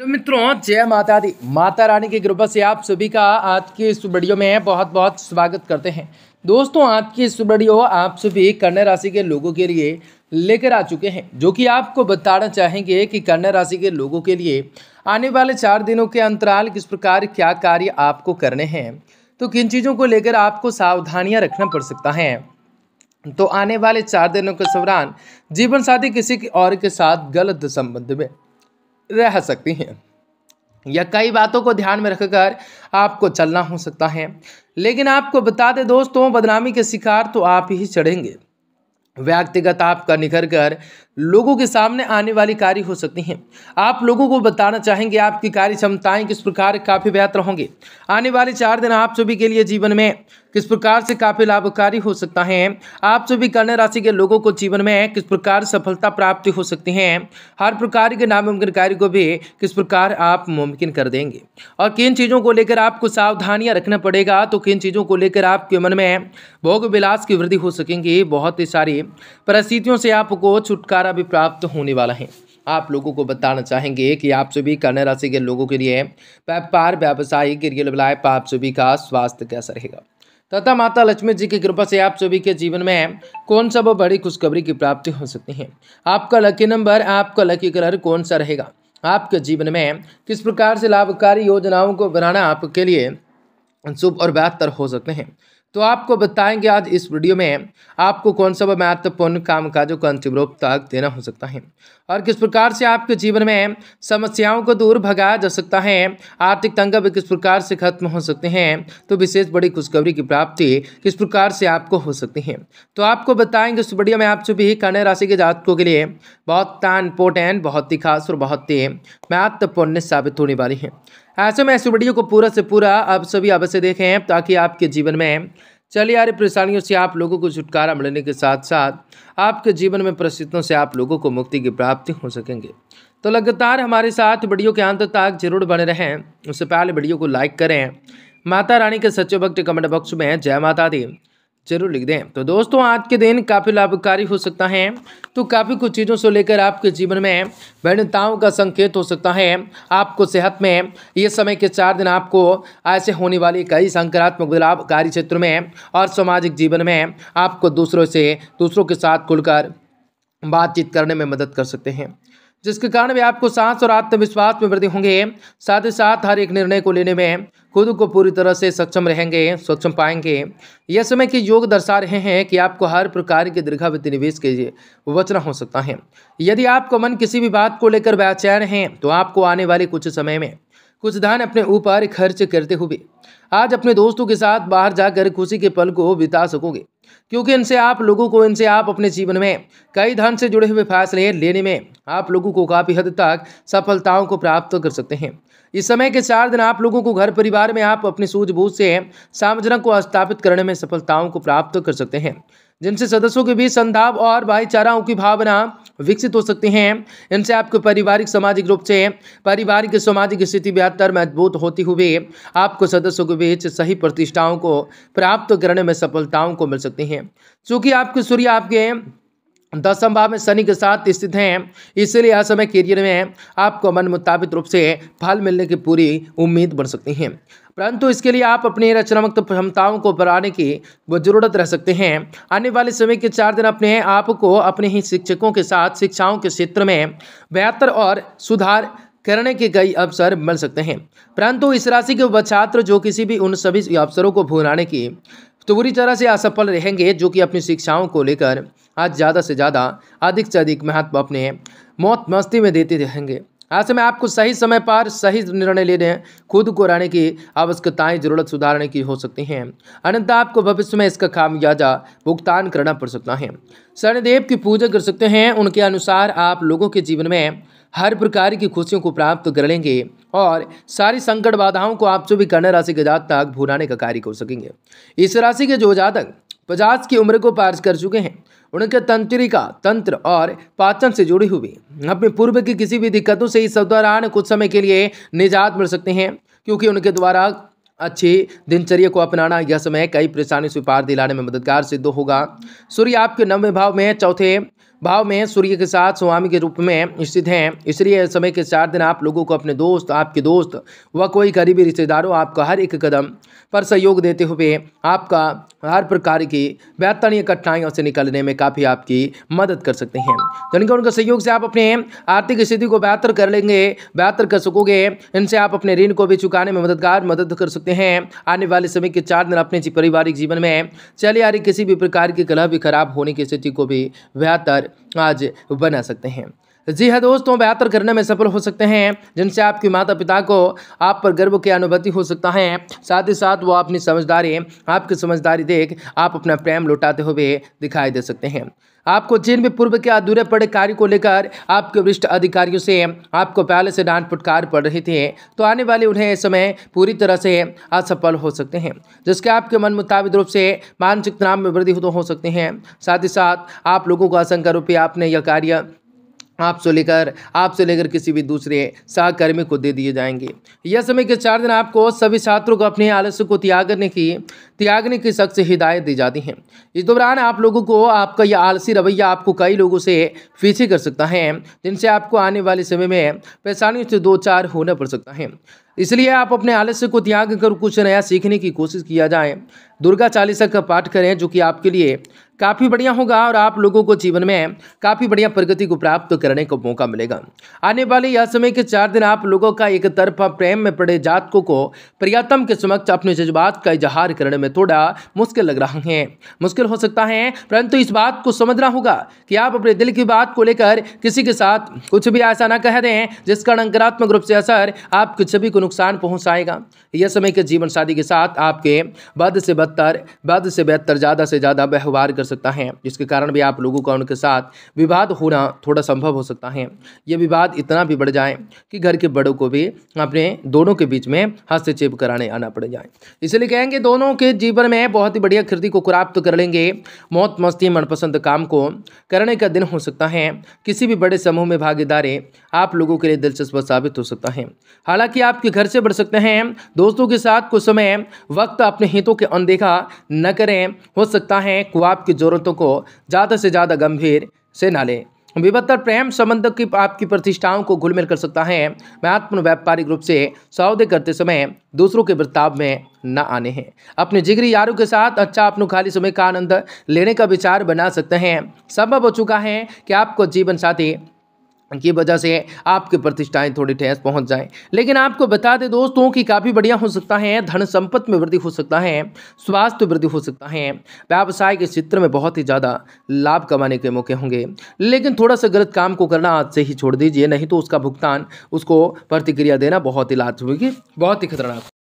hello मित्रों जय माता दी माता रानी की कृपा से आप सभी का आज की इस वीडियो में बहुत बहुत स्वागत करते हैं दोस्तों आज की इस वीडियो आप सभी कन्या राशि के लोगों के लिए लेकर आ चुके हैं जो कि आपको बताना चाहेंगे कि कन्या राशि के लोगों के लिए आने वाले चार दिनों के अंतराल किस प्रकार क्या कार्य आपको करने हैं तो किन चीज़ों को लेकर आपको सावधानियाँ रखना पड़ सकता है तो आने वाले चार दिनों के दौरान जीवन साथी किसी और के साथ गलत संबंध में रह सकती हैं या कई बातों को ध्यान में रखकर आपको चलना हो सकता है लेकिन आपको बता दें दोस्तों बदनामी के शिकार तो आप ही चढ़ेंगे व्यक्तिगत आपका निखर कर लोगों के सामने आने वाली कार्य हो सकती हैं आप लोगों को बताना चाहेंगे आपकी कार्य क्षमताएं किस प्रकार काफ़ी बेहतर होंगे आने वाले चार दिन आप सभी के लिए जीवन में किस प्रकार से काफ़ी लाभकारी हो सकता है आप सभी कन्या राशि के लोगों को जीवन में किस प्रकार सफलता प्राप्ति हो सकती है हर प्रकार के नामुमकिन कार्य को भी किस प्रकार आप मुमकिन कर देंगे और किन चीज़ों को लेकर आपको सावधानियाँ रखना पड़ेगा तो किन चीज़ों को लेकर आपके मन में भोग विलास की वृद्धि हो सकेंगी बहुत ही सारी परिस्थितियों से आपको छुटकारा भी प्राप्त होने वाला है आप लोगों को बताना चाहेंगे कि आप सभी कन्या राशि के लोगों के लिए व्यापार व्यवसाय के लिए आप सभी का स्वास्थ्य कैसा रहेगा तथा माता लक्ष्मी जी की कृपा से आप सभी के जीवन में कौन सा वो बड़ी खुशखबरी की प्राप्ति हो सकती है आपका लकी नंबर आपका लकी कलर कौन सा रहेगा आपके जीवन में किस प्रकार से लाभकारी योजनाओं को बनाना आपके लिए शुभ और बेहतर हो सकते हैं तो आपको बताएंगे आज इस वीडियो में आपको कौन सा महत्वपूर्ण काम काजों का अंतिम रूप तक देना हो सकता है और किस प्रकार से आपके जीवन में समस्याओं को दूर भगाया जा सकता है आर्थिक तंगा भी किस प्रकार से खत्म हो सकते हैं तो विशेष बड़ी खुशखबरी की प्राप्ति किस प्रकार से आपको हो सकती है तो आपको बताएंगे उस वीडियो में आप सभी कन्या राशि के जातकों के लिए बहुत इंपोर्टेंट बहुत ही खास और बहुत ही महत्वपूर्ण साबित होने वाली है ऐसे में इस वीडियो को पूरा से पूरा आप सभी अवश्य देखें ताकि आपके जीवन में चलिए आ रही परेशानियों से आप लोगों को छुटकारा मिलने के साथ साथ आपके जीवन में परिस्थितियों से आप लोगों को मुक्ति की प्राप्ति हो सकेंगे तो लगातार हमारे साथ वीडियो के अंत तक जरूर बने रहें उससे पहले वीडियो को लाइक करें माता रानी के सच्चे भक्त कमेंट बॉक्स में जय माता दी जरूर लिख दें तो दोस्तों आज के दिन काफ़ी लाभकारी हो सकता है तो काफ़ी कुछ चीज़ों से लेकर आपके जीवन में भिन्नताओं का संकेत हो सकता है आपको सेहत में ये समय के चार दिन आपको ऐसे होने वाली कई सकारात्मक बदलाव कार्य क्षेत्र में और सामाजिक जीवन में आपको दूसरों से दूसरों के साथ खुलकर बातचीत करने में मदद कर सकते हैं जिसके कारण वे आपको सांस और आत्मविश्वास में वृद्धि होंगे साथ ही साथ हर एक निर्णय को लेने में खुद को पूरी तरह से सक्षम रहेंगे सक्षम पाएंगे यह समय के योग दर्शा रहे हैं कि आपको हर प्रकार के दीर्घावृत्ति निवेश के लिए वचना हो सकता है यदि आपका मन किसी भी बात को लेकर व्याचैन है तो आपको आने वाले कुछ समय में कुछ धन अपने ऊपर खर्च करते हुए आज अपने दोस्तों के साथ बाहर जाकर खुशी के पल को बिता सकोगे क्योंकि इनसे आप लोगों को इनसे आप अपने जीवन में कई धन से जुड़े हुए फैसले लेने में आप लोगों को काफ़ी हद तक सफलताओं को प्राप्त कर सकते हैं इस समय के चार दिन आप लोगों को घर परिवार में आप अपनी सूझबूझ से सार्वजनक को स्थापित करने में सफलताओं को प्राप्त कर सकते हैं जिनसे सदस्यों के बीच संधाव और भाईचाराओं की भावना विकसित हो सकती हैं इनसे आपके पारिवारिक सामाजिक रूप से पारिवारिक सामाजिक स्थिति बेहतर मजबूत होती हुई आपको सदस्यों के बीच सही प्रतिष्ठाओं को प्राप्त करने में सफलताओं को मिल सकती हैं चूँकि आपके सूर्य आपके दसम भाव में शनि के साथ स्थित हैं इसलिए यह समय करियर में आपको मन मुताबिक रूप से फल मिलने की पूरी उम्मीद बन सकती है परंतु इसके लिए आप अपनी रचनात्मक क्षमताओं को बढ़ाने की जरूरत रह सकते हैं आने वाले समय के चार दिन अपने आप को अपने ही शिक्षकों के साथ शिक्षाओं के क्षेत्र में बेहतर और सुधार करने के कई अवसर मिल सकते हैं परंतु इस राशि के वह छात्र जो किसी भी उन सभी अवसरों को भुनाने की तो बुरी तरह से असफल रहेंगे जो कि अपनी शिक्षाओं को लेकर आज ज़्यादा से ज़्यादा अधिक से अधिक महत्व अपने मौत मस्ती में देते रहेंगे ऐसे में आपको सही समय पर सही निर्णय लेने खुद को रहने की आवश्यकताएं जरूरत सुधारने की हो सकती हैं अनंत आपको भविष्य में इसका कामयाजा भुगतान करना पड़ सकता है शनिदेव की पूजा कर सकते हैं उनके अनुसार आप लोगों के जीवन में हर प्रकार की खुशियों को प्राप्त कर लेंगे और सारी संकट बाधाओं को आप जो भी कन्या राशि के जात तक भुनाने का कार्य कर सकेंगे इस राशि के जो जातक पचास की उम्र को पार कर चुके हैं उनके तंत्रिका तंत्र और पाचन से जुड़ी हुई अपने पूर्व की किसी भी दिक्कतों से इस दौरान कुछ समय के लिए निजात मिल सकते हैं क्योंकि उनके द्वारा अच्छी दिनचर्या को अपनाना यह समय कई परेशानियों से पार दिलाने में मददगार सिद्ध होगा सूर्य आपके नवे भाव में चौथे भाव में सूर्य के साथ स्वामी के रूप में स्थित हैं इसलिए समय के चार दिन आप लोगों को अपने दोस्त आपके दोस्त व कोई करीबी रिश्तेदारों आपका हर एक कदम पर सहयोग देते हुए आपका हर प्रकार की बेहतरीन कठिनाइयों से निकलने में काफ़ी आपकी मदद कर सकते हैं यानी कि उनके सहयोग से आप अपने आर्थिक स्थिति को बेहतर कर लेंगे बेहतर कर सकोगे इनसे आप अपने ऋण को भी चुकाने में मददगार मदद कर सकते हैं आने वाले समय के चार दिन अपने पारिवारिक जीवन में चले आ रही किसी भी प्रकार की कलह भी खराब होने की स्थिति को भी बेहतर आज बना सकते हैं जी हाँ दोस्तों बेहतर करने में सफल हो सकते हैं जिनसे आपके माता पिता को आप पर गर्व की अनुभूति हो सकता है साथ ही साथ वो अपनी समझदारी आपकी समझदारी देख आप अपना प्रेम लुटाते हुए दिखाई दे सकते हैं आपको जिन भी पूर्व के अधूरे पड़े कार्य को लेकर आपके वरिष्ठ अधिकारियों से आपको पहले से डांट फुटकार पड़ रही थी तो आने वाले उन्हें इस समय पूरी तरह से असफल हो सकते हैं जिसके आपके मन मुताबिक रूप से मानसिक तनाव में वृद्धि हो सकते हैं साथ ही साथ आप लोगों को असंख्य रूपये आपने यह कार्य आपसे लेकर आपसे लेकर किसी भी दूसरे सहकर्मी को दे दिए जाएंगे यह समय के चार दिन आपको सभी छात्रों को अपने आलस्य को त्यागने की त्यागने की सख्त हिदायत दी जाती है इस दौरान आप लोगों को आपका यह आलसी रवैया आपको कई लोगों से पीछे कर सकता है जिनसे आपको आने वाले समय में परेशानियों से दो चार होना पड़ सकता है इसलिए आप अपने आलस्य को त्याग कर कुछ नया सीखने की कोशिश किया जाए दुर्गा चालीसा का पाठ करें जो कि आपके लिए काफ़ी बढ़िया होगा और आप लोगों को जीवन में काफ़ी बढ़िया प्रगति को प्राप्त करने को मौका मिलेगा आने वाले यह समय के चार दिन आप लोगों का एक तरफा प्रेम में पड़े जातकों को प्रियतम के समक्ष अपने जज्बात का इजहार करने में थोड़ा मुश्किल लग रहा है मुश्किल हो सकता है परंतु इस बात को समझना होगा कि आप अपने दिल की बात को लेकर किसी के साथ कुछ भी ऐसा ना कह दें जिसका नकारात्मक रूप से असर आपकी छवि को नुकसान पहुँचाएगा यह समय के जीवन साथी के साथ आपके बद से बद बदतर बद से बेहतर ज़्यादा से ज़्यादा व्यवहार कर सकता है जिसके कारण भी आप लोगों का उनके साथ विवाद होना थोड़ा संभव हो सकता है ये विवाद इतना भी बढ़ जाए कि घर के बड़ों को भी अपने दोनों के बीच में हस्तक्षेप कराने आना पड़ जाए इसलिए कहेंगे दोनों के जीवन में बहुत ही बढ़िया कृति को प्राप्त कर लेंगे मौत मस्ती मनपसंद काम को करने का दिन हो सकता है किसी भी बड़े समूह में भागीदारी आप लोगों के लिए दिलचस्प साबित हो सकता है हालांकि आपके घर से बढ़ सकते हैं दोस्तों के साथ कुछ समय वक्त अपने हितों के अनदेखा न करें हो सकता है को आपकी ज़रूरतों को ज़्यादा से ज़्यादा गंभीर से ना लें विभत्तर प्रेम संबंध की आपकी प्रतिष्ठाओं को घुलमिल कर सकता है महत्वपूर्ण व्यापारिक रूप से सौदे करते समय दूसरों के बर्ताव में न आने हैं अपने जिगरी यारों के साथ अच्छा अपन खाली समय का आनंद लेने का विचार बना सकते हैं संभव हो चुका है कि आपको जीवन साथी की वजह से आपकी प्रतिष्ठाएं थोड़ी ठेस पहुंच जाएं लेकिन आपको बता दें दोस्तों कि काफ़ी बढ़िया हो सकता है धन संपत्ति में वृद्धि हो सकता है स्वास्थ्य वृद्धि हो सकता है व्यवसाय के क्षेत्र में बहुत ही ज़्यादा लाभ कमाने के मौके होंगे लेकिन थोड़ा सा गलत काम को करना आज से ही छोड़ दीजिए नहीं तो उसका भुगतान उसको प्रतिक्रिया देना बहुत ही लाभ होगी बहुत ही खतरनाक